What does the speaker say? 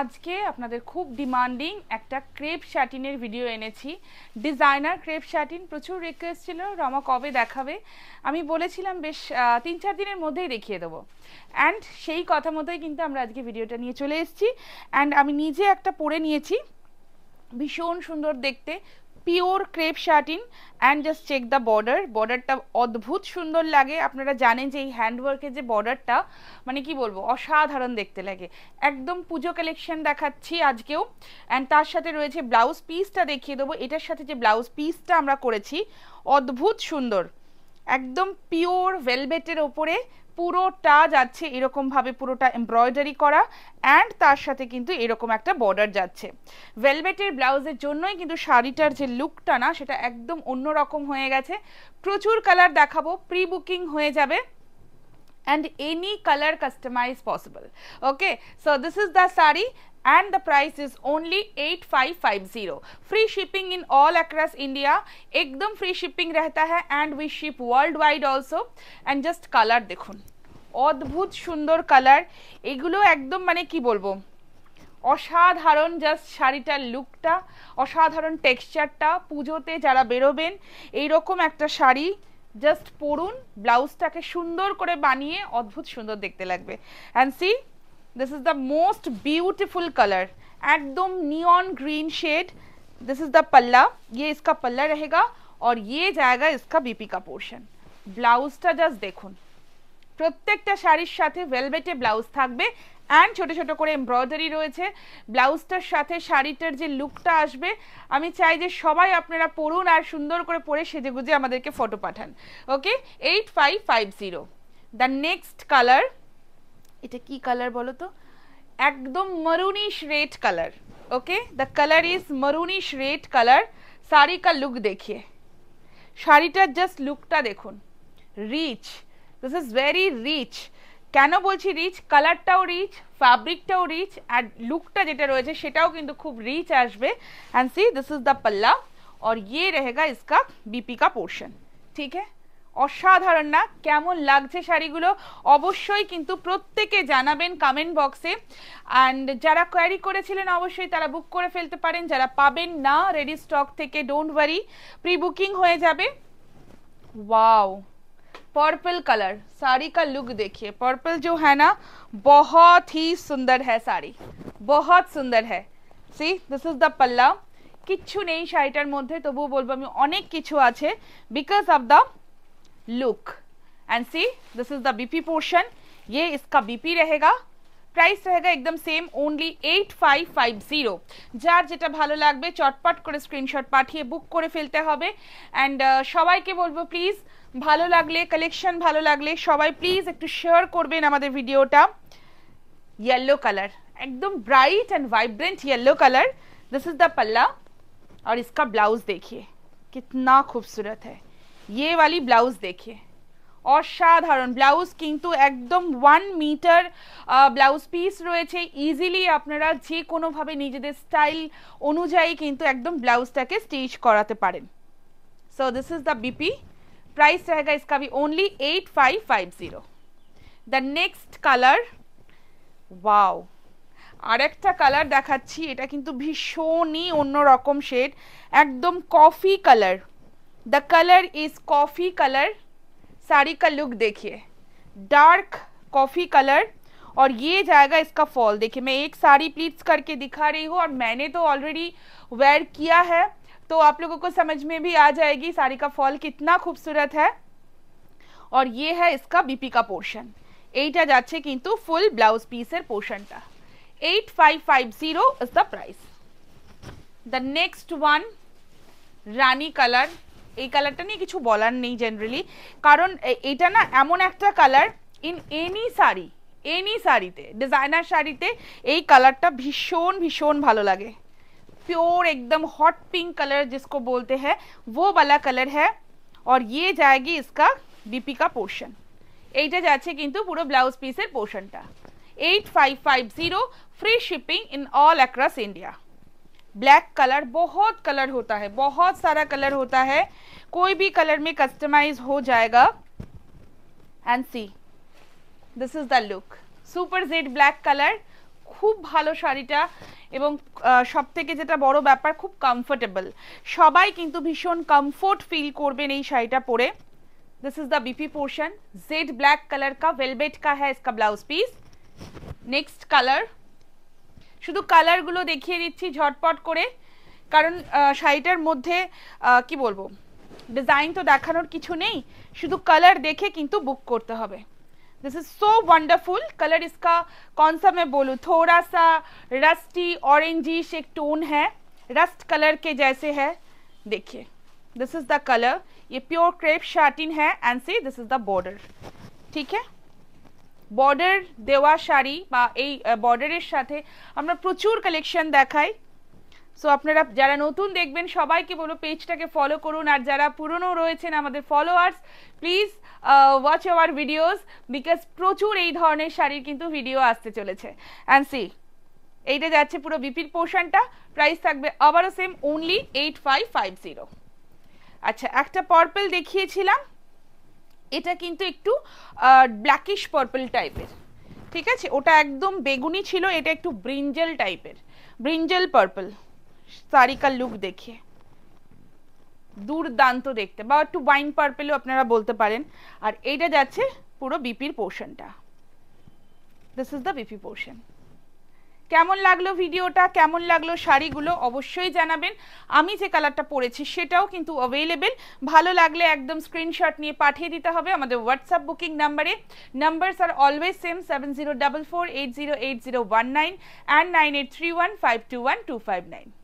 আজকে আপনাদের খুব ডিমান্ডিং একটা ক্রেপ শ্যাটিনের ভিডিও এনেছি ডিজাইনার ক্রেপ শ্যাটিন প্রচুর রিকোয়েস্ট ছিল রমা কবে দেখাবে আমি বলেছিলাম বেশ তিন চার দিনের মধ্যেই দেখিয়ে দেবো অ্যান্ড সেই কথা মতোই কিন্তু আমরা আজকে ভিডিওটা নিয়ে চলে এসেছি অ্যান্ড আমি নিজে একটা পরে নিয়েছি ভীষণ সুন্দর দেখতে pure crepe satin and just check the border বর্ডারটা অদ্ভুত সুন্দর লাগে আপনারা জানেন যে এই হ্যান্ডওয়ার্কের যে বর্ডারটা মানে কি বলবো অসাধারণ দেখতে লাগে একদম পুজো কালেকশন দেখাচ্ছি আজকেও অ্যান্ড তার সাথে রয়েছে ব্লাউজ পিসটা দেখিয়ে দেবো এটার সাথে যে ব্লাউজ পিসটা আমরা করেছি অদ্ভুত সুন্দর একদম পিওর ভেলভেটের ওপরে পুরোটা যাচ্ছে এরকমভাবে পুরোটা এমব্রয়ডারি করা অ্যান্ড তার সাথে কিন্তু এরকম একটা বর্ডার যাচ্ছে ভেলভেটের ব্লাউজের জন্যই কিন্তু শাড়িটার যে লুকটা না সেটা একদম অন্যরকম হয়ে গেছে প্রচুর কালার দেখাবো প্রি বুকিং হয়ে যাবে and any colour customise possible okay so this is the sari and the price is only eight five five zero free shipping in all across India একদম ফ্রি শিপিং রহতা হ্যাঁ and we ship worldwide also and just colour দেখুন অদ্ভুত সুন্দর colour এগুলো একদম মানে কি বলবো অসাধারণ জাস্ট শাড়িটার লুকটা অসাধারণ টেক্সচারটা পুজোতে যারা বেরোবেন রকম একটা শাড়ি জাস্ট পরুন ব্লাউজটাকে সুন্দর করে বানিয়ে অদ্ভুত সুন্দর দেখতে লাগবে and see this is the most beautiful colour একদম neon green shade this is the পাল্লা ইয়ে ইসকা পাল্লা रहेगा और ইয়ে জায়গা ইসকা বিপিকা পোর্শন ব্লাউজটা জাস্ট দেখুন প্রত্যেকটা শাড়ির সাথে ভেলভেটে ব্লাউজ থাকবে অ্যান্ড ছোট ছোট করে এমব্রয়ডারি রয়েছে ব্লাউজটার সাথে শাড়িটার যে লুকটা আসবে আমি চাই যে সবাই আপনারা পরুন আর সুন্দর করে পরে সেজে গুজে আমাদেরকে ফটো পাঠান okay eight five five zero the next colour এটা কি কালার বলো তো একদম maroonish red colour okay the colour is maroonish red colour শাড়ি কা লুক দেখিয়ে শাড়িটার জাস্ট লুকটা দেখুন rich this is very rich কেন বলছি রিচ কালারটাও রিচ ফ্যাব্রিকটাও রিচ অ্যান্ড লুকটা যেটা রয়েছে সেটাও কিন্তু খুব রিচ আসবে and see this is the পাল্লা और ইয়ে रहेगा इसका बीपी का पोर्शन অসাধারণ না কেমন লাগছে শাড়িগুলো অবশ্যই কিন্তু প্রত্যেকে জানাবেন কমেন্ট বক্সে অ্যান্ড যারা কোয়ারি করেছিলেন অবশ্যই তারা বুক করে ফেলতে পারেন যারা পাবেন না রেডি স্টক থেকে ডোন্ট ওয়ারি প্রি বুকিং হয়ে যাবে ওয়াও पर्पल कलर साड़ी का लुक देखिए पर्पल जो है ना बहुत ही सुंदर है साड़ी बहुत सुंदर है सी दिस इज द पल्ला किच्छु नहीं साड़ीटार मध्य तबुओ बोलो अनेक किचू आज अब the look and see this is the BP portion ये इसका बीपी रहेगा प्राइस रहेगा एकदम same only 8550 five five zero जार जेटा भलो लागे चटपट कर स्क्रीनशट पाठिए बुक कर फिलते हैं एंड सबा के बोलो प्लीज ভালো লাগলে কালেকশন ভালো লাগলে সবাই প্লিজ একটু শেয়ার করবেন আমাদের ভিডিওটা ইয়েলো কালার একদম bright and vibrant yellow colour this is the পাল্লা আর ইসকা ব্লাউজ দেখিয়ে কতনা খুবসূরত হয় ये वाली ब्लाउज অসাধারণ ব্লাউজ কিন্তু একদম ওয়ান মিটার ব্লাউজ পিস রয়েছে ইজিলি আপনারা যে কোনোভাবে নিজেদের স্টাইল অনুযায়ী কিন্তু একদম ব্লাউজটাকে স্টিচ করাতে পারেন so this is the BP price रहेगा इसका भी only eight five five zero the next colour wow আরেকটা কালার দেখাচ্ছি এটা কিন্তু ভীষণই অন্যরকম শেড একদম coffee colour the colour is coffee colour साड़ी का लुक देखिए डार्क कॉफ़ी कलर और ये जाएगा इसका फॉल देखिए मैं एक साड़ी प्लीट्स करके दिखा रही हूँ और मैंने तो ऑलरेडी वेयर किया है তো আপ লোগো কো समज মে ভি আ জায়েগি সারি কা ফল কিতনা খুবসুরত হ্যায় অর ইয়ে হ্যায় ইসকা बीपी का पोर्शन एइटটা যাচ্ছে কিন্তু ফুল ब्लाउज पीसेर पोर्शनটা 8550 is the price the next one রানী কালার এই কালারটা নে কিছু বলার নেই জেনারেলি কারণ এটা না আমন একটা colour in any sari any সারিতে ডিজাইনার সারিতে এই কালারটা ভীষণ ভীষণ ভালো লাগে प्योर एकदम हॉट पिंक कलर जिसको बोलते हैं वो वाला कलर है और ये जाएगी इसका দীপিকা পোর্শন এইটা যাচ্ছে কিন্তু পুরো ব্লাউজ पोर्शन পোর্শনটা eight five five zero free shipping in all across India black colour बहुत कलर होता है बहुत सारा कलर होता है कोई भी कलर में कस्टमाइज हो जाएगा and see this is the look super jade black colour খুব ভালো শাড়িটা এবং সব থেকে যেটা বড় ব্যাপার খুব কমফোর্টেবল সবাই কিন্তু ভীষণ কমফোর্ট ফিল করবেন এই শাড়িটা পরে this is the BP portion jade black colour কা वेलवेट কা হ্যাঁ ইসকা ব্লাউজ পিস নেক্সট কালার শুধু কালারগুলো দেখিয়ে দিচ্ছি ঝটপট করে কারণ শাড়িটার মধ্যে কি বলবো ডিজাইন তো দেখানোর কিছু নেই শুধু কালার দেখে কিন্তু বুক করতে হবে this is so wonderful colour इसका कौन सा मैं बोलूँ थोड़ा सा रस्टी ऑरेंजिश एक टोन है रस्ट कलर के जैसे है देखिए दिस इज द कलर ये प्योर क्रेप शार्टिन है and see this is the border ठीक है बॉर्डर देवा शाड़ी बॉर्डर साथ प्रचुर कलेक्शन আমরা সো আপনারা যারা নতুন দেখবেন সবাইকে বলো পেজটাকে ফলো করুন আর যারা পুরনো রয়েছেন আমাদের followers please watch our videos because প্রচুর এই ধরনের শাড়ির কিন্তু ভিডিও আসতে চলেছে অ্যান্ড সি এইটা যাচ্ছে পুরো বিপির পোর্শনটা প্রাইস থাকবে আবারও same only eight five five zero আচ্ছা একটা পার্পেল দেখিয়েছিলাম এটা কিন্তু একটু ব্ল্যাকিশ পার্পেল টাইপের ঠিক আছে ওটা একদম বেগুনি ছিল এটা একটু ব্রিঞ্জেল টাইপের ব্রিঞ্জেল পার্পল শাড়ি কা লুক দেখে দুর্দান্ত দেখতে বা একটু ওয়াইন পার্পেলও আপনারা বলতে পারেন আর এইটা যাচ্ছে পুরো বিপির পোর্শনটা this is the BP portion কেমন লাগলো ভিডিওটা কেমন লাগলো শাড়িগুলো অবশ্যই জানাবেন আমি যে কালারটা পরেছি সেটাও কিন্তু অ্যাভেলেবেল ভালো লাগলে একদম স্ক্রিনশট নিয়ে পাঠিয়ে দিতে হবে আমাদের হোয়াটসঅ্যাপ বুকিং নাম্বারে নাম্বারস আর always same seven zero double four eight zero eight zero one nine and nine eight three one five two one two five nine